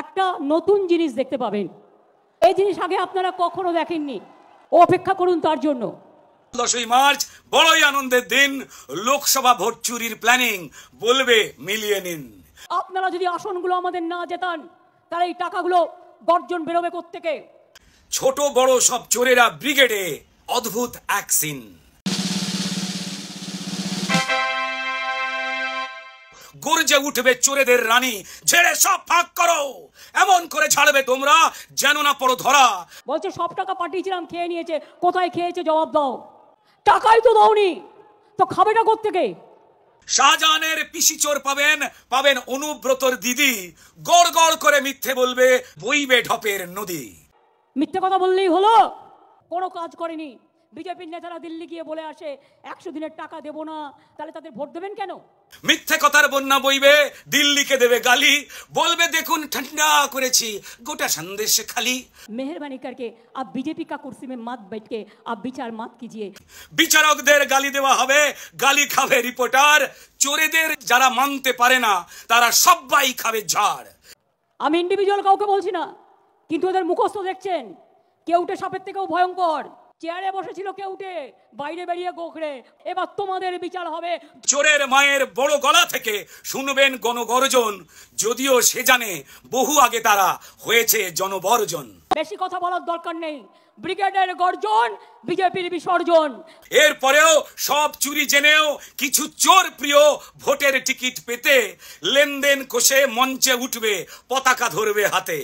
একটা নতুন জিনিস দেখতে পাবেন এই জিনিস আগে আপনারা কখনো দেখেননি অপেক্ষা করুন তার জন্য দশই মার্চ বড়ই আনন্দের দিন লোকসভা ভোট চুরির প্ল্যানিং বলবে মিলিয়ে নিন আপনারা যদি আসনগুলো আমাদের না জেতান তাহলে এই টাকাগুলো বর্জন বেরোবে কোত্থেকে ছোট বড় সব চোরেরা ব্রিগেডে অদ্ভুত এক সিন গর্জে উঠবে চোরেদের রানী ঝেড়ে সব ফাঁক করো এমন করে ছাড়বে তোমরা যেন না পড়ো ধরা বলছে সব টাকা পাঠিয়েছিলাম খেয়ে নিয়েছে কোথায় খেয়েছে জবাব দাও টাকাই তো দাওনি তো খাবেটা কোত্থেকে শাহজাহানের পিসি চোর পাবেন পাবেন অনুব্রতর দিদি গড় গড় করে মিথ্যে বলবে বইবে ঢপের নদী মিথ্যে কথা বললেই হলো কোনো কাজ করেনি বিজেপির নেতারা দিল্লি গিয়ে বলে আসে একশো দিনের টাকা দেব না তাহলে তাদের ভোট দেবেন কেন মিথ্যে কথার বন্যা বইবে দিল্লিকে দেবে গালি বলবে দেখুন ঠান্ডা করেছি গোটা সন্দেশ খালি মেহরবানি করকে আপ বিজেপি কা কুর্সি মে মাত বৈঠকে আপ বিচার মাত কিজিয়ে বিচারকদের গালি দেওয়া হবে গালি খাবে রিপোর্টার চোরেদের যারা মানতে পারে না তারা সবাই খাবে ঝাড় আমি ইন্ডিভিজুয়াল কাউকে বলছি না কিন্তু ওদের মুখস্থ দেখছেন কেউটে সাপের থেকেও ভয়ঙ্কর চেয়ারে বসেছিল কেউটে বাইরে বেরিয়ে গোখরে এবার তোমাদের বিচার হবে চোরের মায়ের বড় গলা থেকে শুনবেন গণগর্জন যদিও সে জানে বহু আগে তারা হয়েছে জনবর্জন বেশি কথা বলার দরকার নেই ব্রিগেডের গর্জন বিজেপির বিসর্জন এরপরেও সব চুরি জেনেও কিছু চোর প্রিয় ভোটের টিকিট পেতে লেনদেন কোষে মঞ্চে উঠবে পতাকা ধরবে হাতে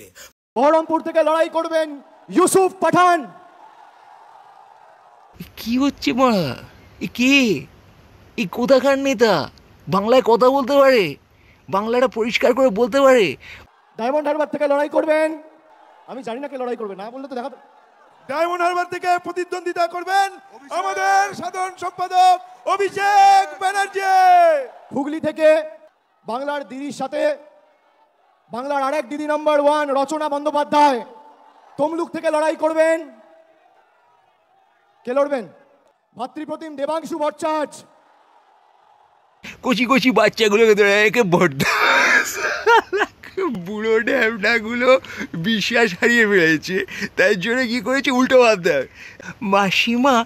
বহরমপুর থেকে লড়াই করবেন ইউসুফ পাঠান কি হচ্ছে মা এ কে এ কোথাকার নেতা বাংলায় কথা বলতে পারে বাংলাটা পরিষ্কার করে বলতে পারে ডায়মন্ড হারবার থেকে লড়াই করবেন আমি জানি না কে লড়াই করবে না বললে তো দেখা ডায়মন্ড হারবার থেকে প্রতিদ্বন্দ্বিতা করবেন আমাদের সাধারণ সম্পাদক অভিষেক ব্যানার্জি হুগলি থেকে বাংলার দিদির সাথে বাংলার আরেক দিদি নাম্বার ওয়ান রচনা বন্দ্যোপাধ্যায় তমলুক থেকে লড়াই করবেন কে লড়বেন ভাতৃপ্রতিম দেবাংশু ভট্টাচার্য কচি কচি বাচ্চাগুলোকে ধরে একে ভট্টা বুড়ো ড্যামটাগুলো বিশ্বাস হারিয়ে ফেলেছে তাই জন্য কী করেছে উল্টো ভাত দেয় মাসিমা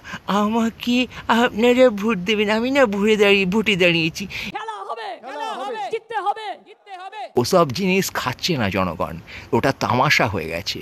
আমাকে আপনারা ভোট দেবেন আমি না ভুড়ে দাঁড়িয়ে ভোটে দাঁড়িয়েছি ওসব জিনিস খাচ্ছে না জনগণ ওটা তামাশা হয়ে গেছে